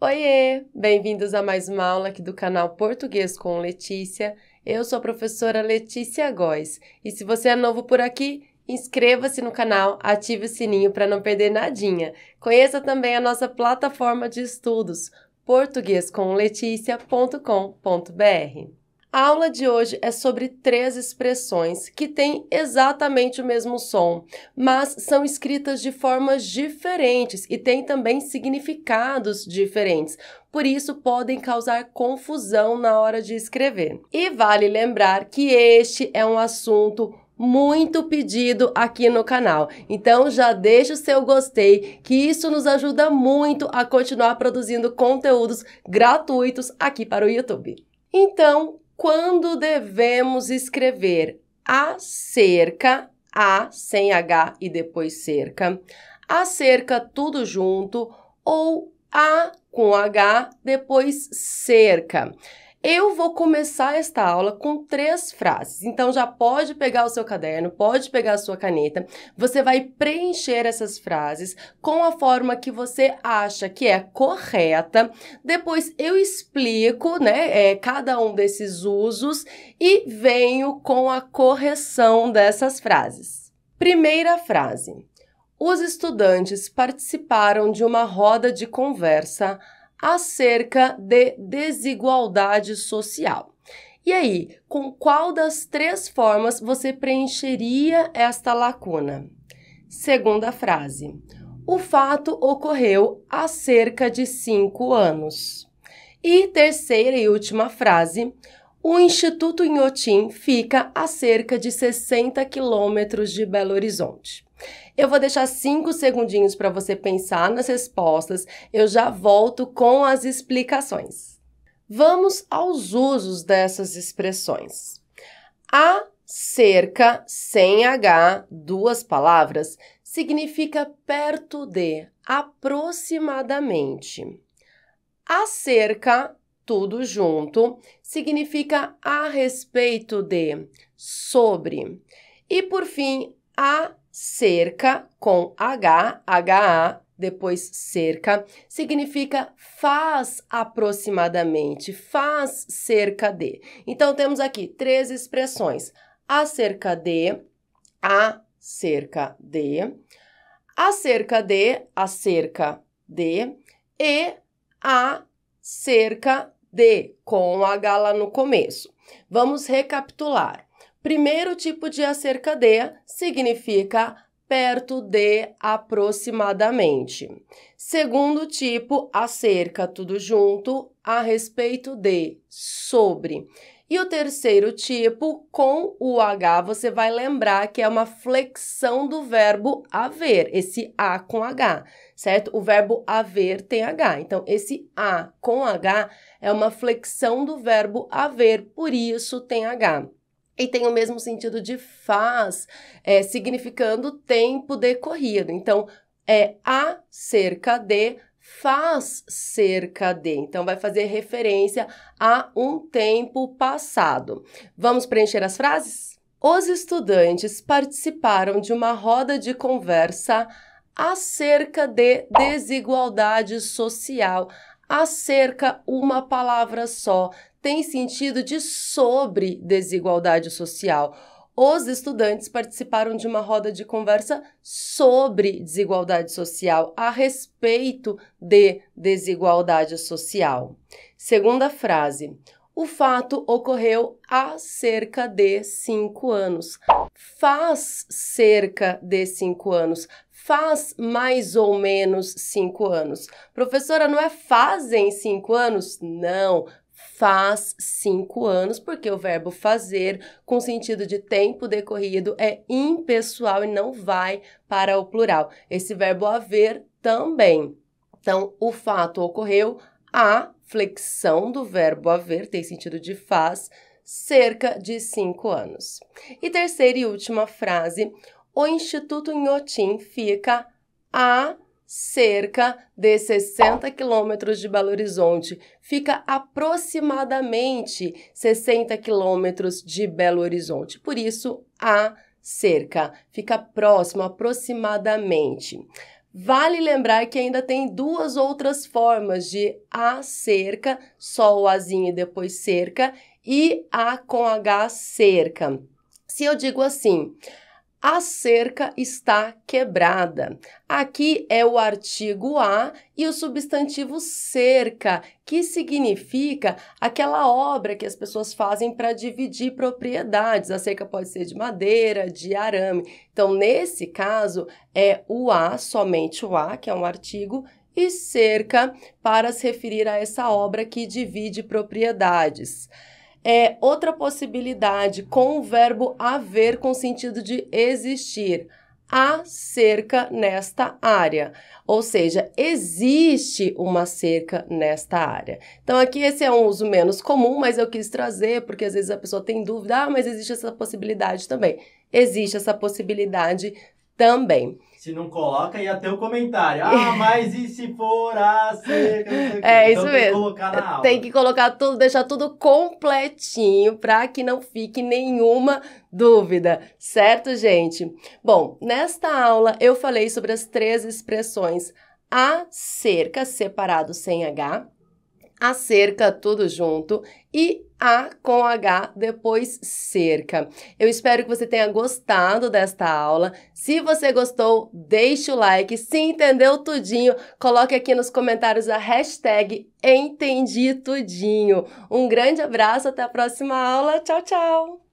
Oiê! Bem-vindos a mais uma aula aqui do canal Português com Letícia. Eu sou a professora Letícia Góes e se você é novo por aqui, inscreva-se no canal, ative o sininho para não perder nadinha. Conheça também a nossa plataforma de estudos portuguescomleticia.com.br. A aula de hoje é sobre três expressões que têm exatamente o mesmo som, mas são escritas de formas diferentes e têm também significados diferentes. Por isso, podem causar confusão na hora de escrever. E vale lembrar que este é um assunto muito pedido aqui no canal. Então já deixa o seu gostei, que isso nos ajuda muito a continuar produzindo conteúdos gratuitos aqui para o YouTube. Então, quando devemos escrever acerca, a sem H e depois cerca, acerca tudo junto ou a com H depois cerca. Eu vou começar esta aula com três frases. Então já pode pegar o seu caderno, pode pegar a sua caneta. Você vai preencher essas frases com a forma que você acha que é correta. Depois eu explico, né, é, cada um desses usos e venho com a correção dessas frases. Primeira frase. Os estudantes participaram de uma roda de conversa acerca de desigualdade social. E aí, com qual das três formas você preencheria esta lacuna? Segunda frase. O fato ocorreu há cerca de cinco anos. E terceira e última frase. O Instituto Inhotim fica a cerca de 60 quilômetros de Belo Horizonte. Eu vou deixar cinco segundinhos para você pensar nas respostas. Eu já volto com as explicações. Vamos aos usos dessas expressões. A cerca sem H, duas palavras, significa perto de, aproximadamente. A cerca, tudo junto, significa a respeito de, sobre. E por fim, a cerca com H, HA, depois cerca, significa faz aproximadamente, faz cerca de. Então temos aqui três expressões: acerca de, acerca de, acerca de, acerca de e acerca de, com H lá no começo. Vamos recapitular. Primeiro tipo de acerca de significa perto de aproximadamente. Segundo tipo, acerca, tudo junto, a respeito de, sobre. E o terceiro tipo, com o H, você vai lembrar que é uma flexão do verbo haver, esse A com H, certo? O verbo haver tem H. Então, esse A com H é uma flexão do verbo haver, por isso tem H e tem o mesmo sentido de faz, é, significando tempo decorrido. Então, é a cerca de faz cerca de. Então, vai fazer referência a um tempo passado. Vamos preencher as frases? Os estudantes participaram de uma roda de conversa acerca de desigualdade social acerca uma palavra só, tem sentido de sobre desigualdade social. Os estudantes participaram de uma roda de conversa sobre desigualdade social, a respeito de desigualdade social. Segunda frase. O fato ocorreu há cerca de cinco anos. Faz cerca de cinco anos. Faz mais ou menos cinco anos. Professora, não é fazem cinco anos? Não faz cinco anos, porque o verbo fazer, com sentido de tempo decorrido, é impessoal e não vai para o plural. Esse verbo haver também. Então, o fato ocorreu, a flexão do verbo haver tem sentido de faz cerca de cinco anos. E terceira e última frase: o Instituto Inhotim fica a cerca de 60 quilômetros de Belo Horizonte. Fica aproximadamente 60 quilômetros de Belo Horizonte. Por isso, a cerca fica próximo, aproximadamente. Vale lembrar que ainda tem duas outras formas de a cerca, só o azinho e depois cerca, e a com H cerca. Se eu digo assim, a cerca está quebrada. Aqui é o artigo a e o substantivo cerca, que significa aquela obra que as pessoas fazem para dividir propriedades. A cerca pode ser de madeira, de arame. Então, nesse caso, é o a, somente o a, que é um artigo, e cerca para se referir a essa obra que divide propriedades. É outra possibilidade com o verbo haver com sentido de existir há cerca nesta área, ou seja, existe uma cerca nesta área. Então aqui esse é um uso menos comum, mas eu quis trazer porque às vezes a pessoa tem dúvida, ah, mas existe essa possibilidade também. Existe essa possibilidade também. Se não coloca, ia ter o um comentário. Ah, mas e se for a assim? É então, isso mesmo. Tem que colocar na aula. Tem que colocar tudo, deixar tudo completinho para que não fique nenhuma dúvida, certo, gente? Bom, nesta aula eu falei sobre as três expressões acerca, separado sem H, acerca, tudo junto, e a com H, depois cerca. Eu espero que você tenha gostado desta aula. Se você gostou, deixe o like. Se entendeu tudinho, coloque aqui nos comentários a hashtag Entendi Tudinho. Um grande abraço, até a próxima aula. Tchau, tchau!